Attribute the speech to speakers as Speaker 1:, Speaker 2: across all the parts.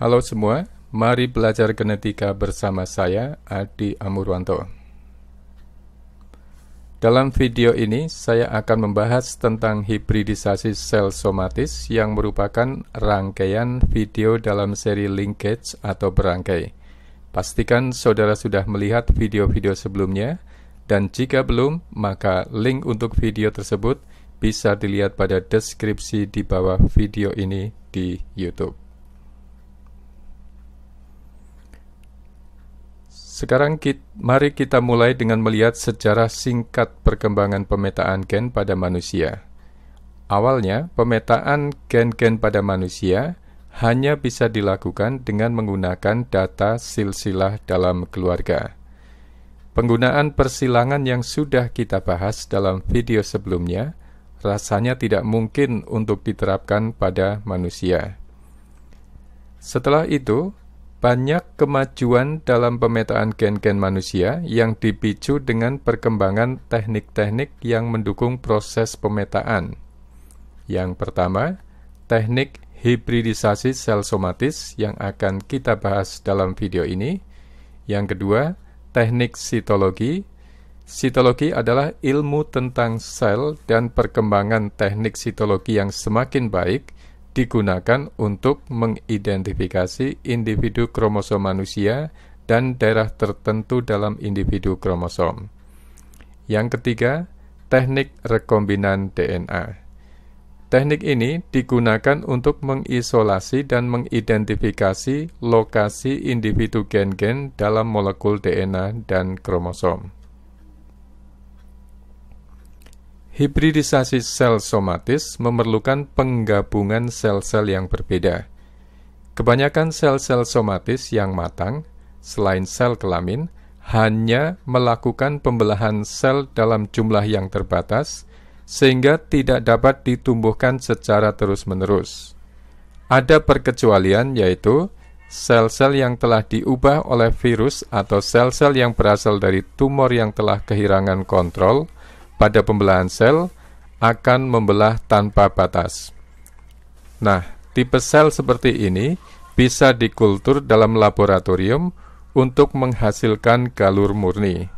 Speaker 1: Halo semua, mari belajar genetika bersama saya, Adi Amurwanto. Dalam video ini, saya akan membahas tentang hibridisasi sel somatis yang merupakan rangkaian video dalam seri linkage atau berangkai. Pastikan saudara sudah melihat video-video sebelumnya, dan jika belum, maka link untuk video tersebut bisa dilihat pada deskripsi di bawah video ini di YouTube. Sekarang kita, mari kita mulai dengan melihat sejarah singkat perkembangan pemetaan gen pada manusia. Awalnya, pemetaan gen-gen pada manusia hanya bisa dilakukan dengan menggunakan data silsilah dalam keluarga. Penggunaan persilangan yang sudah kita bahas dalam video sebelumnya rasanya tidak mungkin untuk diterapkan pada manusia. Setelah itu, banyak kemajuan dalam pemetaan gen-gen manusia yang dipicu dengan perkembangan teknik-teknik yang mendukung proses pemetaan. Yang pertama, teknik hibridisasi sel somatis yang akan kita bahas dalam video ini. Yang kedua, teknik sitologi. Sitologi adalah ilmu tentang sel dan perkembangan teknik sitologi yang semakin baik – digunakan untuk mengidentifikasi individu kromosom manusia dan daerah tertentu dalam individu kromosom. Yang ketiga, teknik rekombinan DNA. Teknik ini digunakan untuk mengisolasi dan mengidentifikasi lokasi individu gen-gen dalam molekul DNA dan kromosom. Hibridisasi sel somatis memerlukan penggabungan sel-sel yang berbeda. Kebanyakan sel-sel somatis yang matang, selain sel kelamin, hanya melakukan pembelahan sel dalam jumlah yang terbatas, sehingga tidak dapat ditumbuhkan secara terus-menerus. Ada perkecualian, yaitu sel-sel yang telah diubah oleh virus atau sel-sel yang berasal dari tumor yang telah kehilangan kontrol pada pembelahan sel akan membelah tanpa batas. Nah, tipe sel seperti ini bisa dikultur dalam laboratorium untuk menghasilkan galur murni.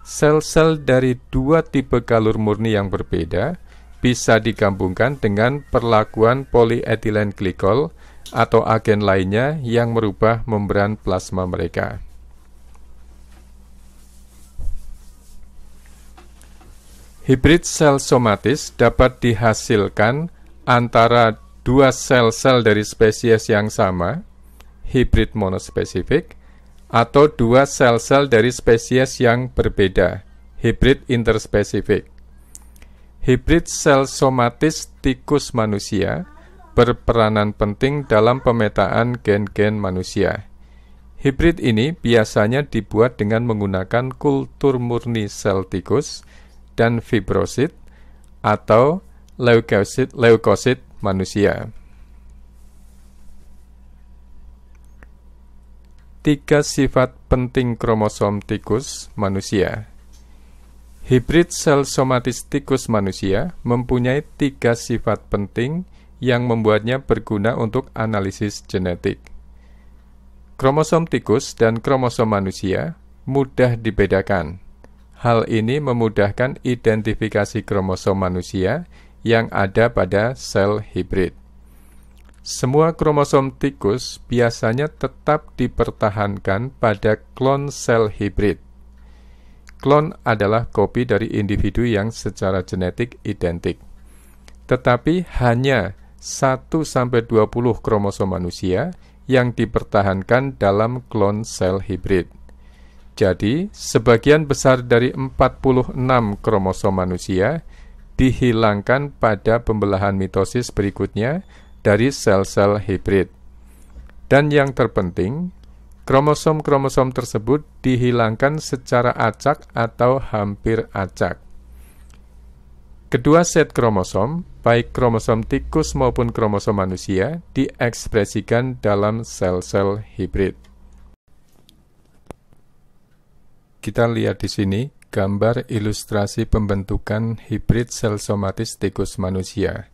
Speaker 1: Sel-sel dari dua tipe galur murni yang berbeda bisa digabungkan dengan perlakuan polietilen glikol atau agen lainnya yang merubah membran plasma mereka. Hibrid sel somatis dapat dihasilkan antara dua sel-sel dari spesies yang sama, hibrid monospesifik, atau dua sel-sel dari spesies yang berbeda, hibrid interspesifik. Hibrid sel somatis tikus manusia berperanan penting dalam pemetaan gen-gen manusia. Hibrid ini biasanya dibuat dengan menggunakan kultur murni sel tikus, dan fibrosit atau leukosit leukosit manusia. Tiga sifat penting kromosom tikus manusia. Hibrid sel somatis tikus manusia mempunyai tiga sifat penting yang membuatnya berguna untuk analisis genetik. Kromosom tikus dan kromosom manusia mudah dibedakan Hal ini memudahkan identifikasi kromosom manusia yang ada pada sel hibrid. Semua kromosom tikus biasanya tetap dipertahankan pada klon sel hibrid. Klon adalah kopi dari individu yang secara genetik identik. Tetapi hanya 1-20 kromosom manusia yang dipertahankan dalam klon sel hibrid. Jadi, sebagian besar dari 46 kromosom manusia dihilangkan pada pembelahan mitosis berikutnya dari sel-sel hibrid. Dan yang terpenting, kromosom-kromosom tersebut dihilangkan secara acak atau hampir acak. Kedua set kromosom, baik kromosom tikus maupun kromosom manusia, diekspresikan dalam sel-sel hibrid. Kita lihat di sini gambar ilustrasi pembentukan hibrid sel somatis tikus manusia.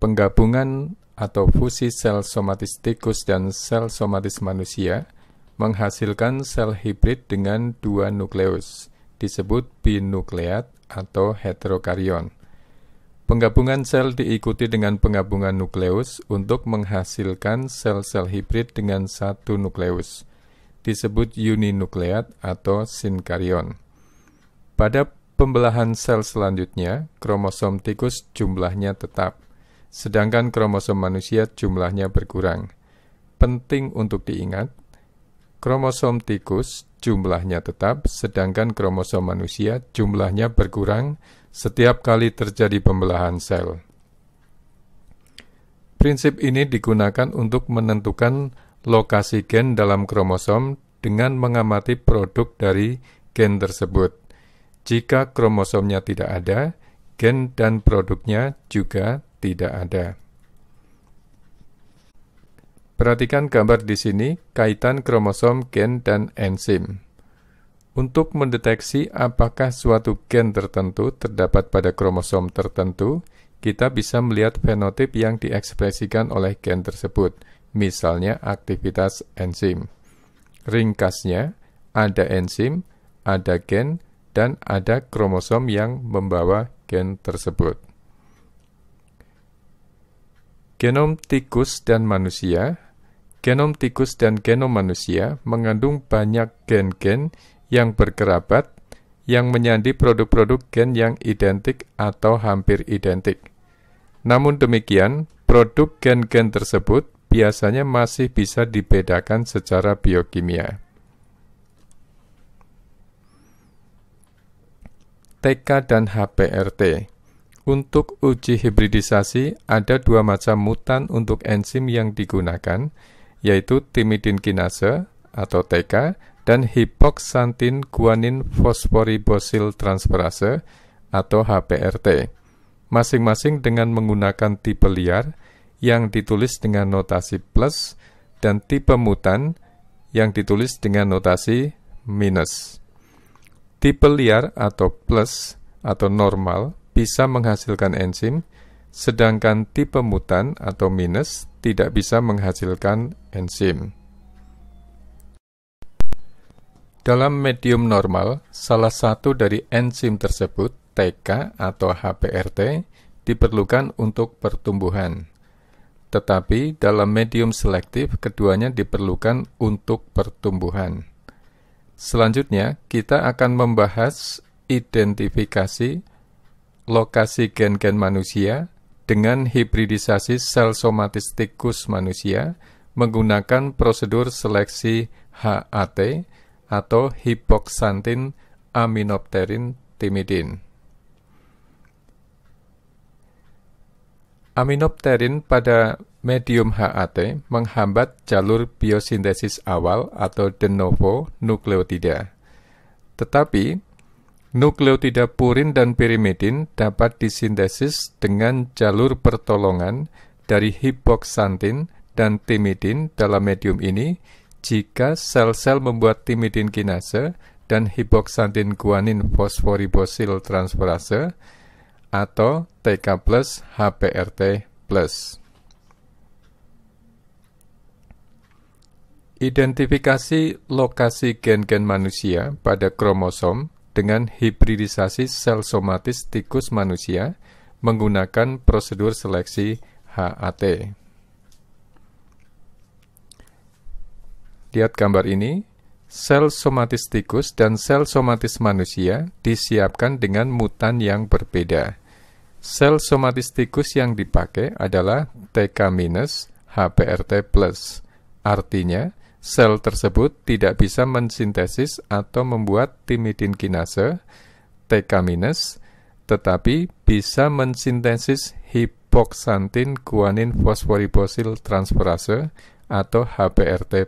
Speaker 1: Penggabungan atau fusi sel somatis tikus dan sel somatis manusia menghasilkan sel hibrid dengan dua nukleus, disebut binukleat atau heterokarion. Penggabungan sel diikuti dengan penggabungan nukleus untuk menghasilkan sel-sel hibrid dengan satu nukleus disebut uninukleat atau sinkarion. Pada pembelahan sel selanjutnya, kromosom tikus jumlahnya tetap, sedangkan kromosom manusia jumlahnya berkurang. Penting untuk diingat, kromosom tikus jumlahnya tetap, sedangkan kromosom manusia jumlahnya berkurang setiap kali terjadi pembelahan sel. Prinsip ini digunakan untuk menentukan lokasi gen dalam kromosom dengan mengamati produk dari gen tersebut. Jika kromosomnya tidak ada, gen dan produknya juga tidak ada. Perhatikan gambar di sini, kaitan kromosom, gen, dan enzim. Untuk mendeteksi apakah suatu gen tertentu terdapat pada kromosom tertentu, kita bisa melihat fenotip yang diekspresikan oleh gen tersebut – misalnya aktivitas enzim. Ringkasnya, ada enzim, ada gen, dan ada kromosom yang membawa gen tersebut. Genom tikus dan manusia Genom tikus dan genom manusia mengandung banyak gen-gen yang berkerabat yang menyandi produk-produk gen yang identik atau hampir identik. Namun demikian, produk gen-gen tersebut biasanya masih bisa dibedakan secara biokimia. TK dan HPRT. Untuk uji hibridisasi, ada dua macam mutan untuk enzim yang digunakan, yaitu timidin kinase atau TK dan hipoksantin guanin fosforibosil transferase atau HPRT, masing-masing dengan menggunakan tipe liar yang ditulis dengan notasi plus dan tipe mutan yang ditulis dengan notasi minus. Tipe liar atau plus atau normal bisa menghasilkan enzim, sedangkan tipe mutan atau minus tidak bisa menghasilkan enzim. Dalam medium normal, salah satu dari enzim tersebut, TK atau HPRT, diperlukan untuk pertumbuhan tetapi dalam medium selektif keduanya diperlukan untuk pertumbuhan. Selanjutnya, kita akan membahas identifikasi lokasi gen-gen manusia dengan hibridisasi sel somatis tikus manusia menggunakan prosedur seleksi HAT atau hipoksantin aminopterin timidin. Aminopterin pada medium HAT menghambat jalur biosintesis awal atau de novo nukleotida. Tetapi, nukleotida purin dan pirimidin dapat disintesis dengan jalur pertolongan dari hipoksantin dan timidin dalam medium ini jika sel-sel membuat timidin kinase dan hipoksantin guanin fosforibosil transferase atau TK plus HPRT plus. Identifikasi lokasi gen-gen manusia pada kromosom dengan hibridisasi sel somatis tikus manusia menggunakan prosedur seleksi HAT. Lihat gambar ini. Sel somatis tikus dan sel somatis manusia disiapkan dengan mutan yang berbeda Sel somatis tikus yang dipakai adalah TK- minus HPRT+. Artinya, sel tersebut tidak bisa mensintesis atau membuat timidin kinase TK-, minus, tetapi bisa mensintesis hipoksantin guanin fosforibosil transferase atau HPRT+.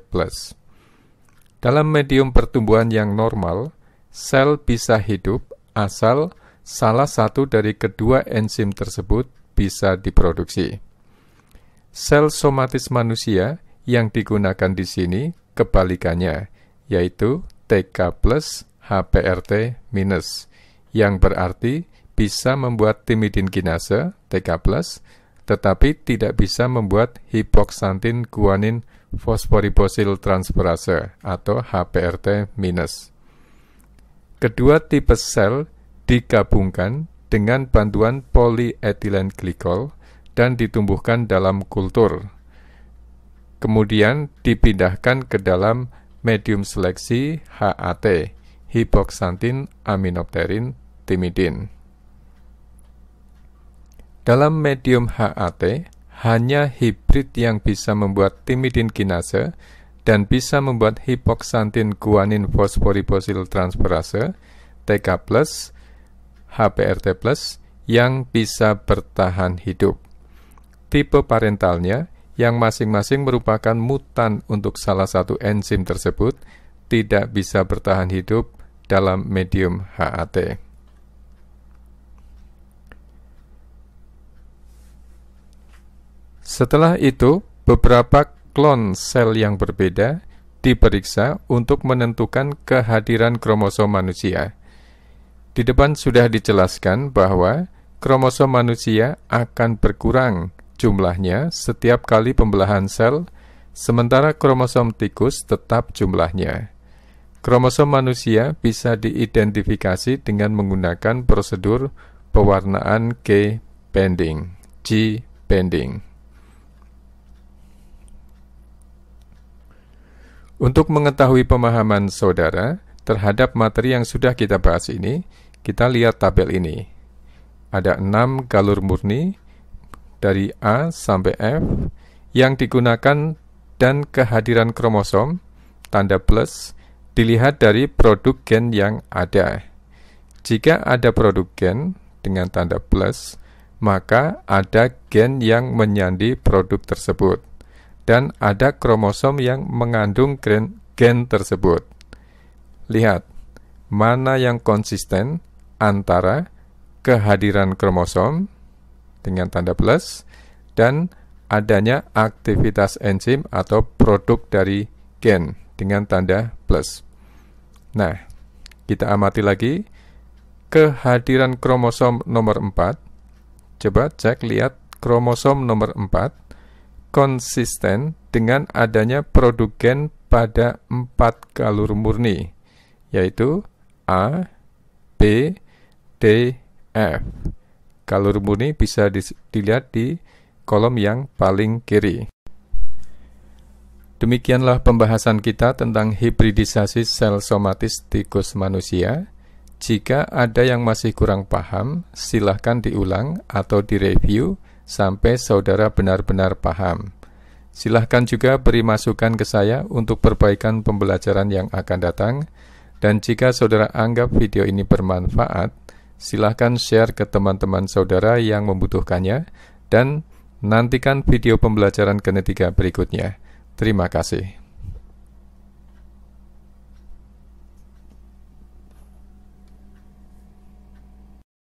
Speaker 1: Dalam medium pertumbuhan yang normal, sel bisa hidup asal salah satu dari kedua enzim tersebut bisa diproduksi. Sel somatis manusia yang digunakan di sini kebalikannya, yaitu TK plus HPRT minus, yang berarti bisa membuat timidin kinase TK plus, tetapi tidak bisa membuat hipoksantin guanin fosforibosil transferase atau HPRT minus. Kedua tipe sel digabungkan dengan bantuan polietilen glikol dan ditumbuhkan dalam kultur. Kemudian dipindahkan ke dalam medium seleksi HAT, hipoksantin aminopterin timidin. Dalam medium HAT, hanya hibrid yang bisa membuat timidin kinase dan bisa membuat hipoksantin guanin fosforibosil transferase, TK+, HPRT plus yang bisa bertahan hidup. Tipe parentalnya yang masing-masing merupakan mutan untuk salah satu enzim tersebut tidak bisa bertahan hidup dalam medium HAT. Setelah itu, beberapa klon sel yang berbeda diperiksa untuk menentukan kehadiran kromosom manusia. Di depan sudah dijelaskan bahwa kromosom manusia akan berkurang jumlahnya setiap kali pembelahan sel, sementara kromosom tikus tetap jumlahnya. Kromosom manusia bisa diidentifikasi dengan menggunakan prosedur pewarnaan G bending, G bending. Untuk mengetahui pemahaman saudara terhadap materi yang sudah kita bahas ini, kita lihat tabel ini. Ada 6 galur murni dari A sampai F yang digunakan dan kehadiran kromosom, tanda plus, dilihat dari produk gen yang ada. Jika ada produk gen dengan tanda plus, maka ada gen yang menyandi produk tersebut dan ada kromosom yang mengandung gen, gen tersebut. Lihat, mana yang konsisten antara kehadiran kromosom dengan tanda plus dan adanya aktivitas enzim atau produk dari gen dengan tanda plus. Nah, kita amati lagi kehadiran kromosom nomor 4. Coba cek lihat kromosom nomor 4 konsisten dengan adanya produk gen pada 4 kalur murni, yaitu A, B, kalau Kalori ini bisa dilihat di kolom yang paling kiri. Demikianlah pembahasan kita tentang hibridisasi sel somatis tikus manusia. Jika ada yang masih kurang paham, silahkan diulang atau direview sampai saudara benar-benar paham. Silahkan juga beri masukan ke saya untuk perbaikan pembelajaran yang akan datang. Dan jika saudara anggap video ini bermanfaat, silahkan share ke teman-teman saudara yang membutuhkannya, dan nantikan video pembelajaran genetika berikutnya. Terima kasih.